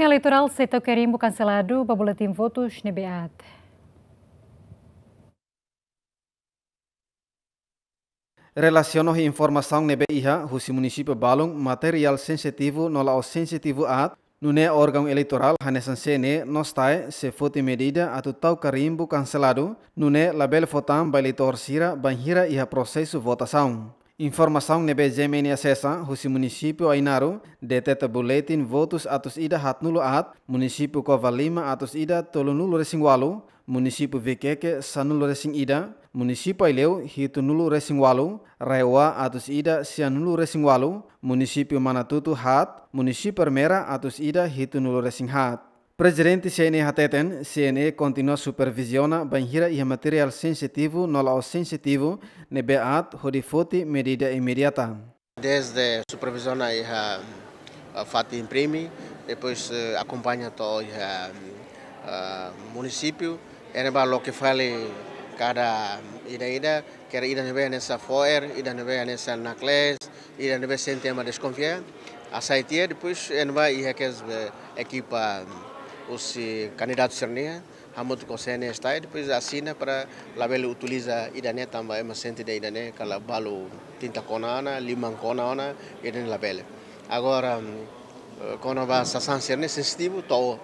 Porque eleitoral se teu carimbo cancelado para boletim votos nebeat. Relacionou informação nebe iha, husi município Balung, material sensitivu nola o sensitivo at, nune elektoral eleitoral hanesan sene nostai se fote medida atu tau carimbo seladu, nune label votam ba eleitor sira banhira iha processo votação. Informação nebe Gemini sesa husi município Ainaru deteta buletin votus atus ida hat nulu at município Kovalima atus ida resing walu, município Vikeke sanulu resing ida município Aileu resing walu, Rewa atus ida sianulu walu, município Manatutu hat município Permera atus ida nulu resing hat Presidente CNE Hateten, CNE continua supervisiona banhira e material sensitivo no lado sensitivo nebeat hodifuti medida imediata. Desde a supervisiona a fati imprime, depois eh, acompanha todo o eh, município, e o que fale cada ida-ida, quer ida ver nessa foer, ida ver nessa nacles, ida ver sem tema desconfiar. A saitia depois, e vai e a equipa os candidatos Cernia, Hamut Kosen está e depois assina para lá ele utiliza Idané também, é uma sente da Idané, que balo tinta conana, limão conana, Idané lá Agora, quando hum, eh, vai Sassan Cernia, sensitivo, to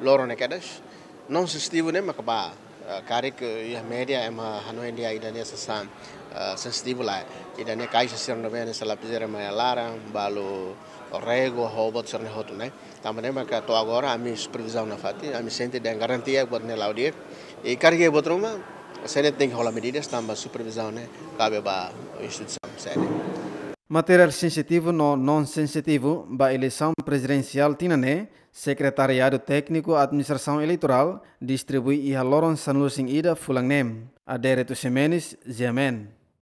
na nequedas, não sensitivo nem macabá, eh, karik a média é uma Hanoendia é idané sasan eh, sensitivo lá, Idané caixa Cernia, essa lapiseira mais é lara, balo regula hobat serne hotune. Também maka to agora ami supervisão na fati, ami sente de garantia buat ne laudiet. E cargue botruma sene tem hola medidas tamba supervisão ne cabe ba instituição sene. Material sensitivo no não sensitivo ba eleição presidencial tinane Secretariado Técnico Administração Eleitoral distribui a loron San Lusing Ida Fulangnem. Adereto Semenis, Ziamen.